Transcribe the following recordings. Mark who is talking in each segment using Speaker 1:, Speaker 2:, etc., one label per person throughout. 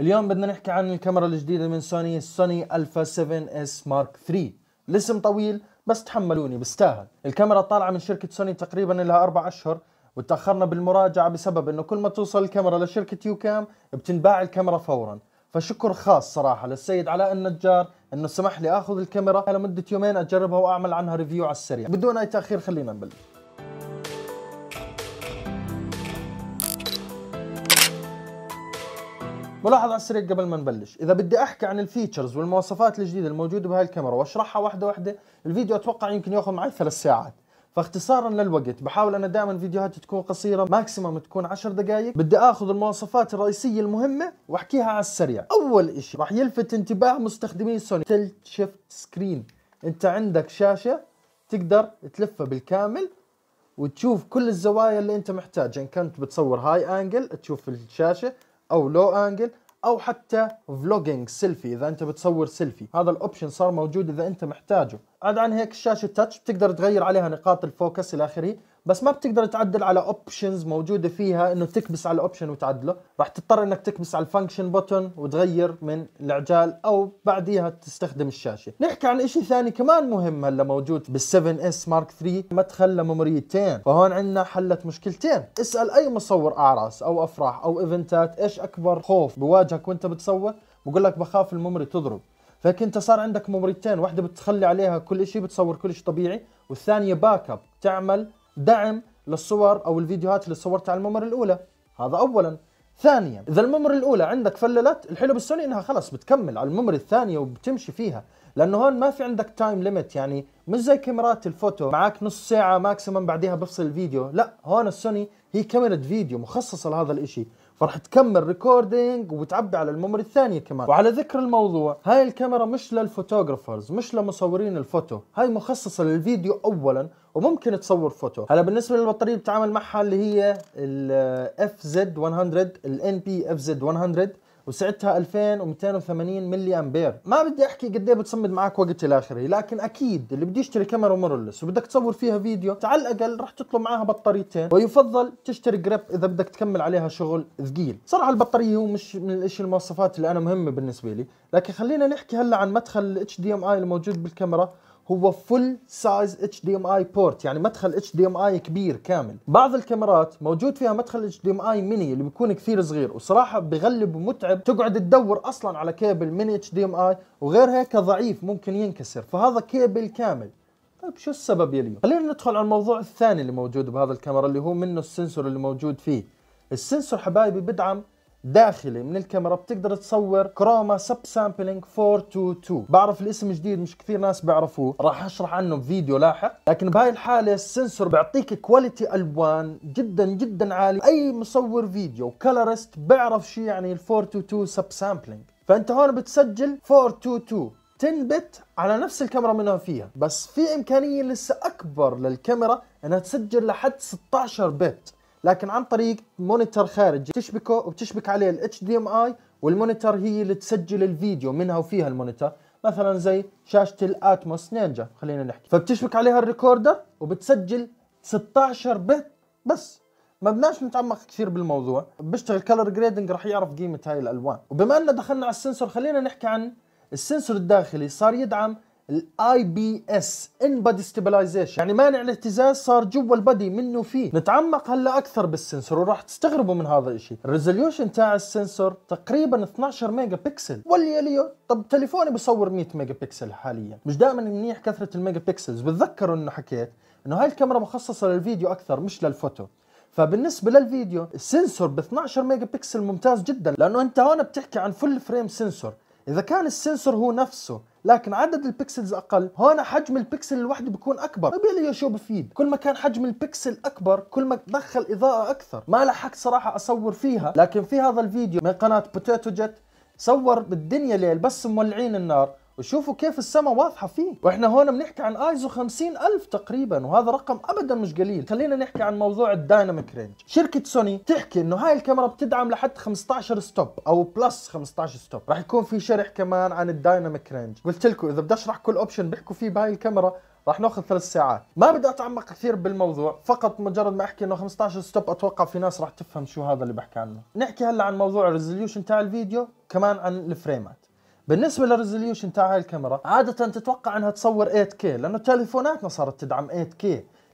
Speaker 1: اليوم بدنا نحكي عن الكاميرا الجديدة من سوني سوني الفا 7 اس مارك 3 الاسم طويل بس تحملوني بستاهل الكاميرا طالعة من شركة سوني تقريبا لها أربع أشهر وتأخرنا بالمراجعة بسبب أنه كل ما توصل الكاميرا لشركة يوكام بتنباع الكاميرا فورا فشكر خاص صراحة للسيد علاء النجار أنه سمح لي أخذ الكاميرا لمدة يومين أجربها وأعمل عنها ريفيو على السريع بدون أي تأخير خلينا نبلش ملاحظة على السريع قبل ما نبلش إذا بدي أحكي عن الفيتشرز والمواصفات الجديدة الموجودة بهاي الكاميرا وأشرحها واحدة واحدة الفيديو أتوقع يمكن ياخذ معي ثلاث ساعات فاختصارا للوقت بحاول انا دائما فيديوهاتي تكون قصيره ماكسيموم تكون 10 دقائق بدي اخذ المواصفات الرئيسيه المهمه واحكيها على السريع اول إشي راح يلفت انتباه مستخدمي سوني تلت شيفت سكرين انت عندك شاشه تقدر تلفها بالكامل وتشوف كل الزوايا اللي انت محتاجها ان كنت بتصور هاي انجل تشوف الشاشه او لو انجل او حتى فلوجينج سيلفي اذا انت بتصور سيلفي هذا الاوبشن صار موجود اذا انت محتاجه عاد عن هيك الشاشه تاتش بتقدر تغير عليها نقاط الفوكس الى اخره بس ما بتقدر تعدل على اوبشنز موجوده فيها انه تكبس على الاوبشن وتعدله راح تضطر انك تكبس على الفانكشن بوتون وتغير من العجال او بعديها تستخدم الشاشه نحكي عن شيء ثاني كمان مهم هلا موجود بال7 اس مارك 3 مدخل لميموريتين فهون عندنا حلت مشكلتين اسال اي مصور اعراس او افراح او ايفنتات ايش اكبر خوف بواجهك وانت بتصور بقول لك بخاف الميموري تضرب فكنت صار عندك ميموريتين واحده بتخلي عليها كل شيء بتصور كل شيء طبيعي والثانيه باك اب تعمل دعم للصور او الفيديوهات اللي صورتها على الممر الاولى هذا اولا ثانيا اذا الممر الاولى عندك فللت الحلو بالسوني انها خلص بتكمل على الممر الثانيه وبتمشي فيها لانه هون ما في عندك تايم ليميت يعني مش زي كاميرات الفوتو معك نص ساعه ماكسيمم بعديها بفصل الفيديو لا هون السوني هي كاميرا فيديو مخصصه لهذا الاشي فرح تكمل ريكوردينج وتعبي على الممر الثانية كمان وعلى ذكر الموضوع هاي الكاميرا مش للفوتوغرافرز مش لمصورين الفوتو هاي مخصصة للفيديو أولا وممكن تصور فوتو هلا بالنسبه للبطاريه بتعامل معها اللي هي الاف زد 100 الان بي اف زد 100 وسعتها 2280 ملي امبير ما بدي احكي قد ايه بتصمد معك وقت الى اخره لكن اكيد اللي بده يشتري كاميرا ميرورلس وبدك تصور فيها فيديو على الاقل رح تطلب معاها بطاريتين ويفضل تشتري جريب اذا بدك تكمل عليها شغل ثقيل صراحه البطاريه هو مش من الاشي المواصفات اللي انا مهمه بالنسبه لي لكن خلينا نحكي هلا عن مدخل الاتش دي ام اي الموجود بالكاميرا هو فل سايز اتش دي ام اي بورت يعني مدخل اتش دي ام اي كبير كامل بعض الكاميرات موجود فيها مدخل اتش دي ام اي ميني اللي بيكون كثير صغير وصراحه بغلب ومتعب تقعد تدور اصلا على كيبل ميني اتش دي ام اي وغير هيك ضعيف ممكن ينكسر فهذا كيبل كامل طيب شو السبب يا خلينا ندخل على الموضوع الثاني اللي موجود بهذا الكاميرا اللي هو منه السنسور اللي موجود فيه السنسور حبايبي بدعم داخلي من الكاميرا بتقدر تصور كروما سب سامبلينج 422 بعرف الاسم جديد مش كثير ناس بيعرفوه راح اشرح عنه فيديو لاحق لكن بهاي الحاله السنسور بيعطيك كواليتي الوان جدا جدا عالي اي مصور فيديو كلرست بيعرف شو يعني ال 422 سب سامبلينج فانت هون بتسجل 422 10 بت على نفس الكاميرا منها فيها بس في امكانيه لسه اكبر للكاميرا انها تسجل لحد 16 بت لكن عن طريق مونيتر خارجي تشبكه وبتشبك عليه ال HDMI والمونيتر هي اللي تسجل الفيديو منها وفيها المونيتر مثلا زي شاشة الاتموس نينجا خلينا نحكي فبتشبك عليها الريكوردر وبتسجل 16 بت بس ما بدناش نتعمق كثير بالموضوع بيشتغل كلر جريدنج رح يعرف قيمة هاي الالوان وبما اننا دخلنا على السنسور خلينا نحكي عن السنسور الداخلي صار يدعم الاي بي اس ان بادي ستابلايزيشن يعني مانع الاهتزاز صار جوا البادي منه فيه نتعمق هلا اكثر بالسنسور وراح تستغربوا من هذا الشيء الريزوليوشن تاع السنسور تقريبا 12 ميجا بكسل واللي طب تليفوني بصور 100 ميجا بكسل حاليا مش دائما منيح كثره الميجا بكسلز بتذكروا انه حكيت انه هاي الكاميرا مخصصه للفيديو اكثر مش للفوتو فبالنسبه للفيديو السنسور ب 12 ميجا بكسل ممتاز جدا لانه انت هون بتحكي عن فل فريم سنسور اذا كان السنسور هو نفسه لكن عدد البكسلز اقل هون حجم البكسل الوحده بيكون اكبر طيب يا إيه شو بفيد كل ما كان حجم البكسل اكبر كل ما دخل اضاءه اكثر ما لحقت صراحه اصور فيها لكن في هذا الفيديو من قناه بوتيتو جت صور بالدنيا ليل بس مولعين النار وشوفوا كيف السماء واضحه فيه واحنا هون بنحكي عن ايزو 50000 تقريبا وهذا رقم ابدا مش قليل خلينا نحكي عن موضوع الدايناميك رينج شركه سوني تحكي انه هاي الكاميرا بتدعم لحد 15 ستوب او بلس 15 ستوب راح يكون في شرح كمان عن الدايناميك رينج قلت لكم اذا بدي اشرح كل اوبشن بيحكوا فيه بهاي الكاميرا راح ناخذ ثلاث ساعات ما بدي اتعمق كثير بالموضوع فقط مجرد ما احكي انه 15 ستوب اتوقع في ناس راح تفهم شو هذا اللي بحكي عنه نحكي هلا عن موضوع الريزوليوشن تاع الفيديو كمان عن الفريمات بالنسبه للريزوليوشن تاع هاي الكاميرا عاده تتوقع انها تصور 8K لانه تليفوناتنا صارت تدعم 8K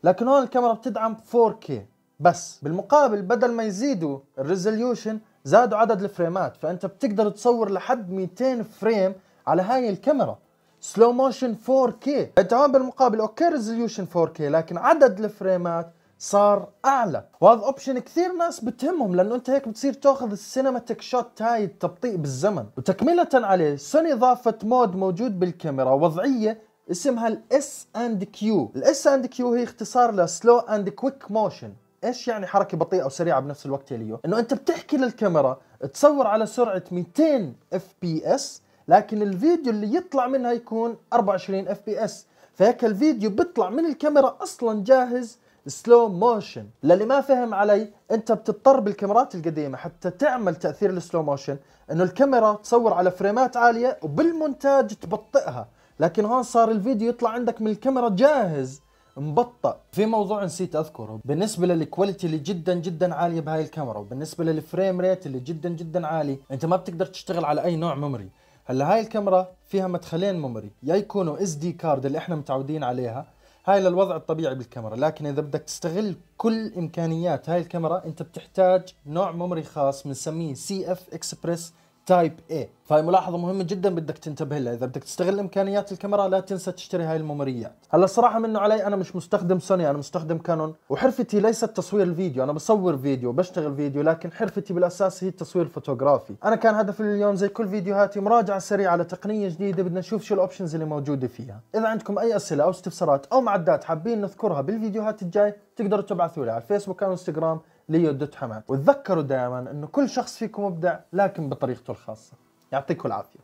Speaker 1: لكن هون الكاميرا بتدعم 4K بس بالمقابل بدل ما يزيدوا الريزوليوشن زادوا عدد الفريمات فانت بتقدر تصور لحد 200 فريم على هاي الكاميرا سلو موشن 4K انت هون بالمقابل اوكي ريزوليوشن 4K لكن عدد الفريمات صار اعلى وهذا اوبشن كثير ناس بتهمهم لانه انت هيك بتصير تاخذ السينماتيك شوت هاي التبطيء بالزمن وتكمله عليه سوني ضافت مود موجود بالكاميرا وضعيه اسمها الاس اند كيو الاس اند كيو هي اختصار لسلو اند كويك موشن ايش يعني حركه بطيئه وسريعه بنفس الوقت يا ليو انه انت بتحكي للكاميرا تصور على سرعه 200 اف بي اس لكن الفيديو اللي يطلع منها يكون 24 اف بي اس فهيك الفيديو بيطلع من الكاميرا اصلا جاهز سلو موشن للي ما فهم علي انت بتضطر بالكاميرات القديمه حتى تعمل تاثير السلو موشن انه الكاميرا تصور على فريمات عاليه وبالمونتاج تبطئها لكن هون صار الفيديو يطلع عندك من الكاميرا جاهز مبطئ في موضوع نسيت اذكره بالنسبه للكواليتي اللي جدا جدا عاليه بهاي الكاميرا وبالنسبه للفريم ريت اللي جدا جدا عالي انت ما بتقدر تشتغل على اي نوع ميموري هلا هاي الكاميرا فيها مدخلين ميموري يا يكونوا اس دي كارد اللي احنا متعودين عليها هاي للوضع الطبيعي بالكاميرا لكن اذا بدك تستغل كل امكانيات هاي الكاميرا انت بتحتاج نوع ميموري خاص بنسميه سي اف اكسبرس تايب A فهي ملاحظة مهمة جدا بدك تنتبه لها إذا بدك تستغل إمكانيات الكاميرا لا تنسى تشتري هاي الممريات هلا صراحة منه علي أنا مش مستخدم سوني أنا مستخدم كانون وحرفتي ليست تصوير الفيديو أنا بصور فيديو بشتغل فيديو لكن حرفتي بالأساس هي التصوير الفوتوغرافي أنا كان هدفي اليوم زي كل فيديوهاتي مراجعة سريعة على تقنية جديدة بدنا نشوف شو الأوبشنز اللي موجودة فيها إذا عندكم أي أسئلة أو استفسارات أو معدات حابين نذكرها بالفيديوهات الجاي تقدروا تبعثوا لي على الفيسبوك أو انستغرام ليودت حماة وتذكروا دائما انه كل شخص فيكم مبدع لكن بطريقته الخاصه يعطيكم العافيه